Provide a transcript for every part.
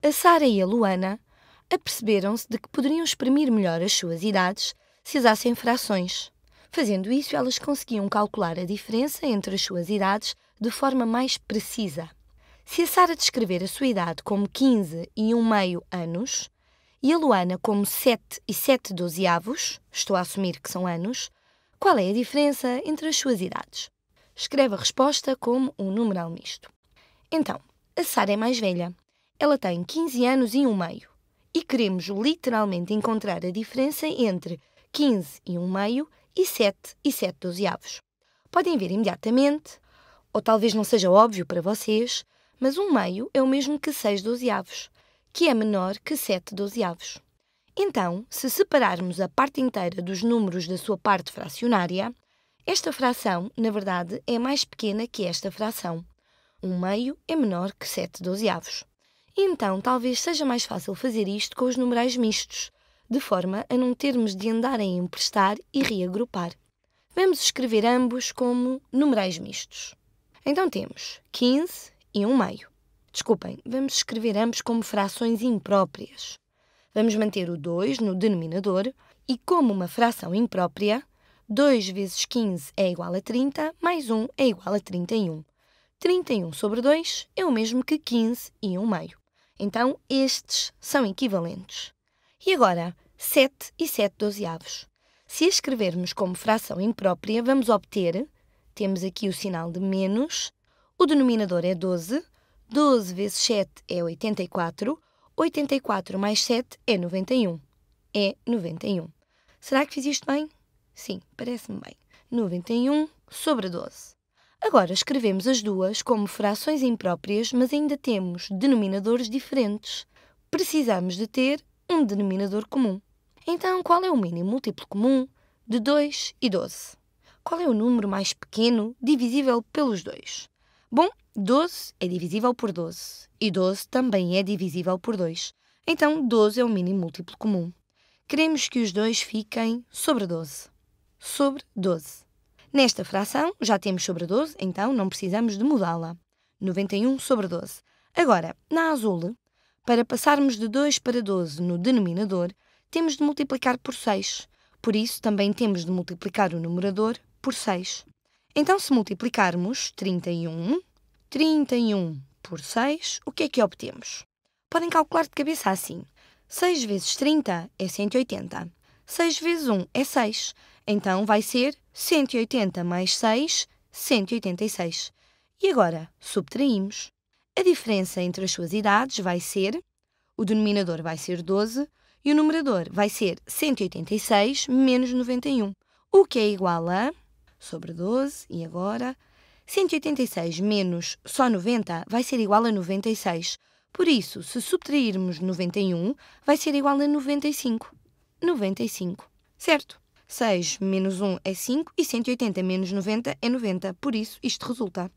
A Sara e a Luana aperceberam-se de que poderiam exprimir melhor as suas idades se usassem frações. Fazendo isso, elas conseguiam calcular a diferença entre as suas idades de forma mais precisa. Se a Sara descrever a sua idade como 15 e 1 meio anos, e a Luana como 7 e 7 dozeavos, estou a assumir que são anos, qual é a diferença entre as suas idades? Escreve a resposta como um numeral misto. Então, a Sara é mais velha, ela tem 15 anos e um meio e queremos literalmente encontrar a diferença entre 15 e um meio e 7 e 7 dozeavos. Podem ver imediatamente, ou talvez não seja óbvio para vocês, mas um meio é o mesmo que 6 dozeavos, que é menor que 7 dozeavos. Então, se separarmos a parte inteira dos números da sua parte fracionária, esta fração, na verdade, é mais pequena que esta fração. Um meio é menor que 7 dozeavos. Então, talvez seja mais fácil fazer isto com os numerais mistos, de forma a não termos de andar a emprestar e reagrupar. Vamos escrever ambos como numerais mistos. Então temos 15 e 1 meio. Desculpem, vamos escrever ambos como frações impróprias. Vamos manter o 2 no denominador e, como uma fração imprópria, 2 vezes 15 é igual a 30, mais 1 é igual a 31. 31 sobre 2 é o mesmo que 15 e 1 meio. Então, estes são equivalentes. E agora, 7 e 7 dozeavos. Se a escrevermos como fração imprópria, vamos obter, temos aqui o sinal de menos, o denominador é 12, 12 vezes 7 é 84, 84 mais 7 é 91. É 91. Será que fiz isto bem? Sim, parece-me bem. 91 sobre 12. Agora escrevemos as duas como frações impróprias, mas ainda temos denominadores diferentes. Precisamos de ter um denominador comum. Então, qual é o mínimo múltiplo comum de 2 e 12? Qual é o número mais pequeno divisível pelos dois? Bom, 12 é divisível por 12 e 12 também é divisível por 2. Então, 12 é o mínimo múltiplo comum. Queremos que os dois fiquem sobre 12. Sobre 12. Nesta fração, já temos sobre 12, então não precisamos de mudá-la. 91 sobre 12. Agora, na azul, para passarmos de 2 para 12 no denominador, temos de multiplicar por 6. Por isso, também temos de multiplicar o numerador por 6. Então, se multiplicarmos 31, 31 por 6, o que é que obtemos? Podem calcular de cabeça assim. 6 vezes 30 é 180. 6 vezes 1 é 6, então vai ser 180 mais 6, 186. E agora, subtraímos. A diferença entre as suas idades vai ser, o denominador vai ser 12 e o numerador vai ser 186 menos 91, o que é igual a, sobre 12, e agora, 186 menos só 90 vai ser igual a 96. Por isso, se subtrairmos 91, vai ser igual a 95. 95, certo? 6 menos 1 é 5 e 180 menos 90 é 90, por isso isto resulta.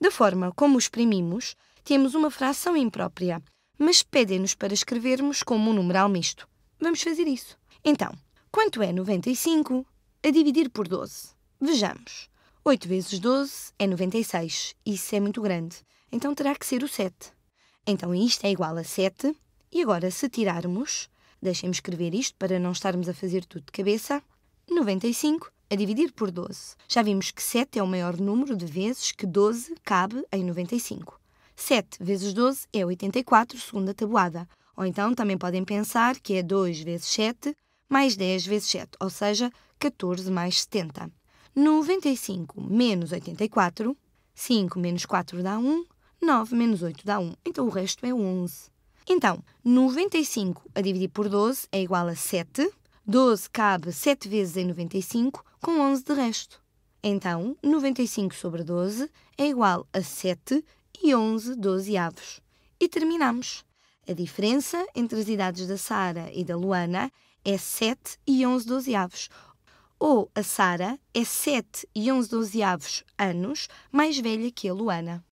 Da forma como os primimos, temos uma fração imprópria, mas pedem-nos para escrevermos como um numeral misto. Vamos fazer isso. Então, quanto é 95 a dividir por 12? Vejamos. 8 vezes 12 é 96. Isso é muito grande. Então terá que ser o 7. Então isto é igual a 7. E agora, se tirarmos, deixem-me escrever isto para não estarmos a fazer tudo de cabeça. 95 a dividir por 12. Já vimos que 7 é o maior número de vezes que 12 cabe em 95. 7 vezes 12 é 84, segundo a tabuada. Ou então também podem pensar que é 2 vezes 7 mais 10 vezes 7, ou seja, 14 mais 70. 95 menos 84, 5 menos 4 dá 1, 9 menos 8 dá 1, então o resto é 11. Então, 95 a dividir por 12 é igual a 7, 12 cabe 7 vezes em 95, com 11 de resto. Então, 95 sobre 12 é igual a 7 e 11 dozeavos. E terminamos. A diferença entre as idades da Sara e da Luana é 7 e 11 dozeavos. Ou a Sara é 7 e 11 dozeavos anos mais velha que a Luana.